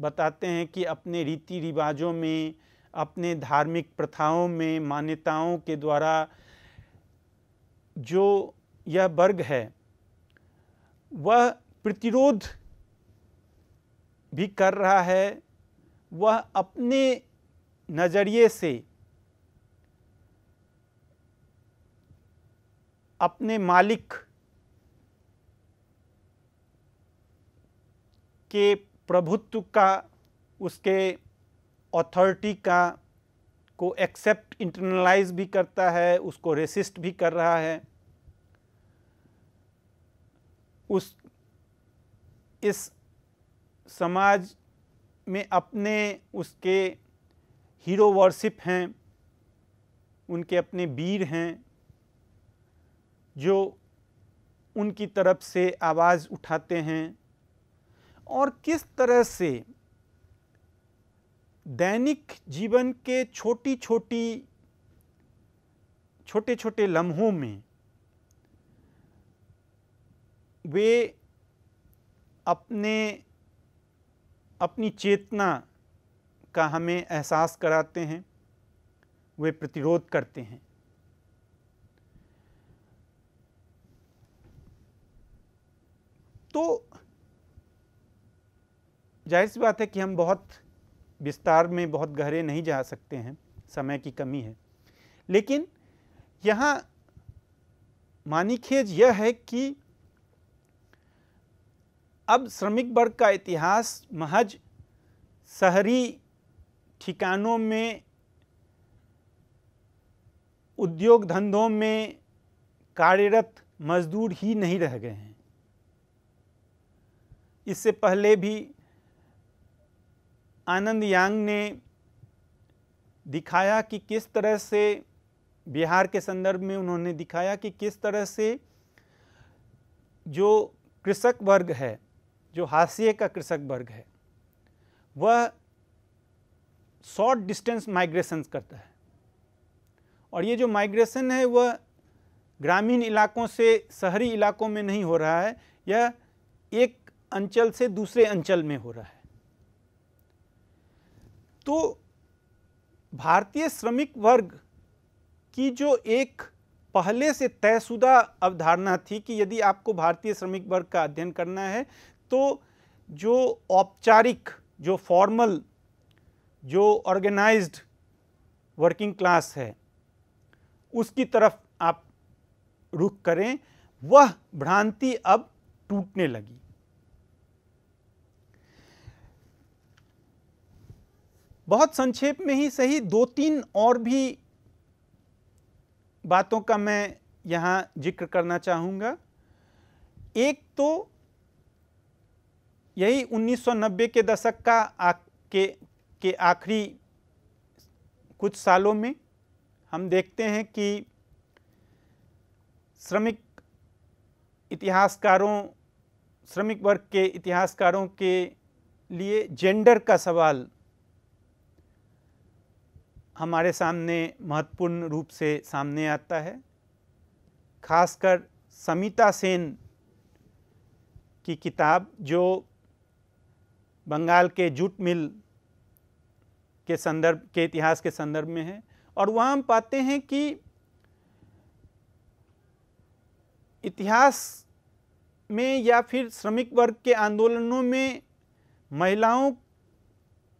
बताते हैं कि अपने रीति रिवाजों में अपने धार्मिक प्रथाओं में मान्यताओं के द्वारा जो यह वर्ग है वह प्रतिरोध भी कर रहा है वह अपने नज़रिए से अपने मालिक के प्रभुत्व का उसके अथॉरिटी का को एक्सेप्ट इंटरनलाइज भी करता है उसको रेसिस्ट भी कर रहा है उस इस समाज में अपने उसके हीरो वर्शिप हैं उनके अपने वीर हैं जो उनकी तरफ से आवाज़ उठाते हैं और किस तरह से दैनिक जीवन के छोटी छोटी छोटे छोटे लम्हों में वे अपने अपनी चेतना का हमें एहसास कराते हैं वे प्रतिरोध करते हैं तो जाहिर सी बात है कि हम बहुत विस्तार में बहुत गहरे नहीं जा सकते हैं समय की कमी है लेकिन यहाँ मानी यह है कि अब श्रमिक वर्ग का इतिहास महज शहरी ठिकानों में उद्योग धंधों में कार्यरत मजदूर ही नहीं रह गए हैं इससे पहले भी आनंद यांग ने दिखाया कि किस तरह से बिहार के संदर्भ में उन्होंने दिखाया कि किस तरह से जो कृषक वर्ग है जो हाशिए का कृषक वर्ग है वह शॉर्ट डिस्टेंस माइग्रेशन करता है और ये जो माइग्रेशन है वह ग्रामीण इलाकों से शहरी इलाकों में नहीं हो रहा है यह एक अंचल से दूसरे अंचल में हो रहा है तो भारतीय श्रमिक वर्ग की जो एक पहले से तयशुदा अवधारणा थी कि यदि आपको भारतीय श्रमिक वर्ग का अध्ययन करना है तो जो औपचारिक जो फॉर्मल जो ऑर्गेनाइज्ड वर्किंग क्लास है उसकी तरफ आप रुख करें वह भ्रांति अब टूटने लगी बहुत संक्षेप में ही सही दो तीन और भी बातों का मैं यहां जिक्र करना चाहूंगा एक तो यही 1990 के दशक का आ, के के आखिरी कुछ सालों में हम देखते हैं कि श्रमिक इतिहासकारों श्रमिक वर्ग के इतिहासकारों के लिए जेंडर का सवाल हमारे सामने महत्वपूर्ण रूप से सामने आता है खासकर समिता सेन की किताब जो बंगाल के जूट मिल के संदर्भ के इतिहास के संदर्भ में है और वहाँ हम पाते हैं कि इतिहास में या फिर श्रमिक वर्ग के आंदोलनों में महिलाओं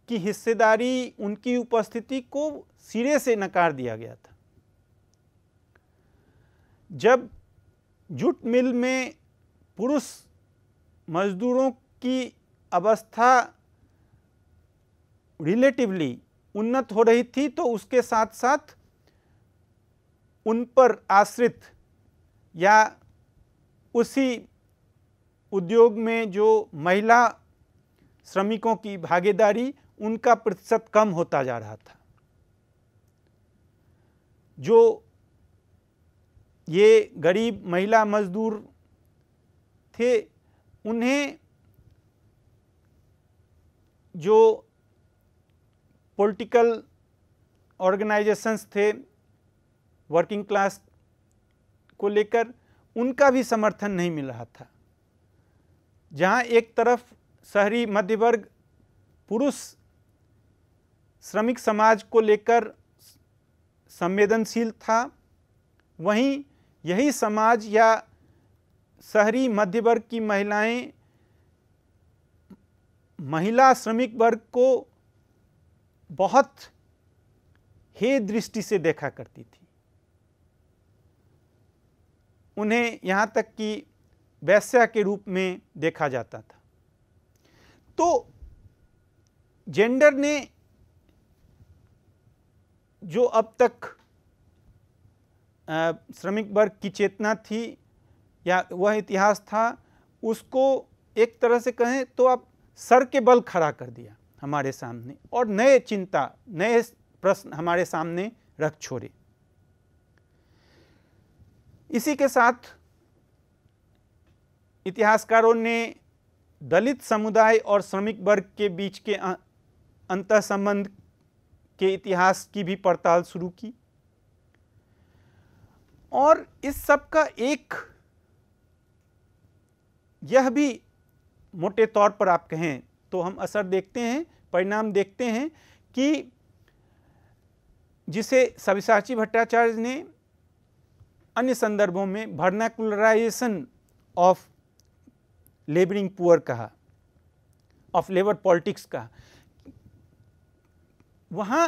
की हिस्सेदारी उनकी उपस्थिति को सिरे से नकार दिया गया था जब जूट मिल में पुरुष मजदूरों की अवस्था रिलेटिवली उन्नत हो रही थी तो उसके साथ साथ उन पर आश्रित या उसी उद्योग में जो महिला श्रमिकों की भागीदारी उनका प्रतिशत कम होता जा रहा था जो ये गरीब महिला मजदूर थे उन्हें जो पॉलिटिकल ऑर्गेनाइजेशंस थे वर्किंग क्लास को लेकर उनका भी समर्थन नहीं मिल रहा था जहाँ एक तरफ शहरी मध्यवर्ग पुरुष श्रमिक समाज को लेकर संवेदनशील था वहीं यही समाज या शहरी मध्य वर्ग की महिलाएं महिला श्रमिक वर्ग को बहुत हे दृष्टि से देखा करती थी उन्हें यहाँ तक कि वैश्या के रूप में देखा जाता था तो जेंडर ने जो अब तक श्रमिक वर्ग की चेतना थी या वह इतिहास था उसको एक तरह से कहें तो आप सर के बल खड़ा कर दिया हमारे सामने और नए चिंता नए प्रश्न हमारे सामने रख छोड़े इसी के साथ इतिहासकारों ने दलित समुदाय और श्रमिक वर्ग के बीच के अंत संबंध के इतिहास की भी पड़ताल शुरू की और इस सब का एक यह भी मोटे तौर पर आप कहें तो हम असर देखते हैं परिणाम देखते हैं कि जिसे सविसाची भट्टाचार्य ने अन्य संदर्भों में भर्नाकुलराइजेशन ऑफ लेबरिंग पुअर कहा ऑफ लेबर पॉलिटिक्स कहा वहाँ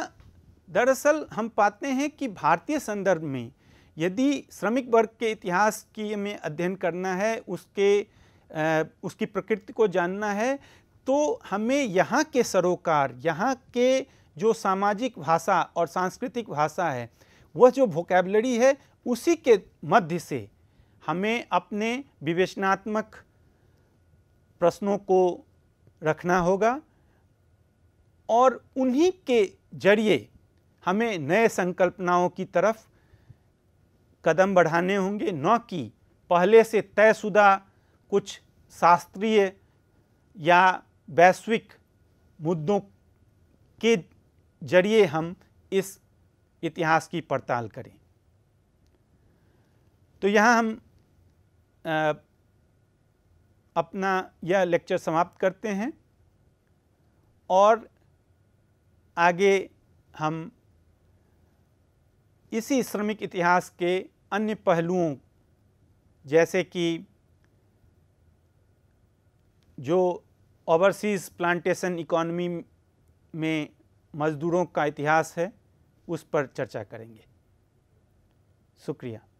दरअसल हम पाते हैं कि भारतीय संदर्भ में यदि श्रमिक वर्ग के इतिहास की हमें अध्ययन करना है उसके उसकी प्रकृति को जानना है तो हमें यहाँ के सरोकार यहाँ के जो सामाजिक भाषा और सांस्कृतिक भाषा है वह जो वोकेबलरी है उसी के मध्य से हमें अपने विवेचनात्मक प्रश्नों को रखना होगा और उन्हीं के जरिए हमें नए संकल्पनाओं की तरफ कदम बढ़ाने होंगे न कि पहले से तयशुदा कुछ शास्त्रीय या वैश्विक मुद्दों के जरिए हम इस इतिहास की पड़ताल करें तो यहाँ हम आ, अपना यह लेक्चर समाप्त करते हैं और आगे हम इसी श्रमिक इतिहास के अन्य पहलुओं जैसे कि जो ओवरसीज़ प्लांटेशन इकॉनमी में मज़दूरों का इतिहास है उस पर चर्चा करेंगे शुक्रिया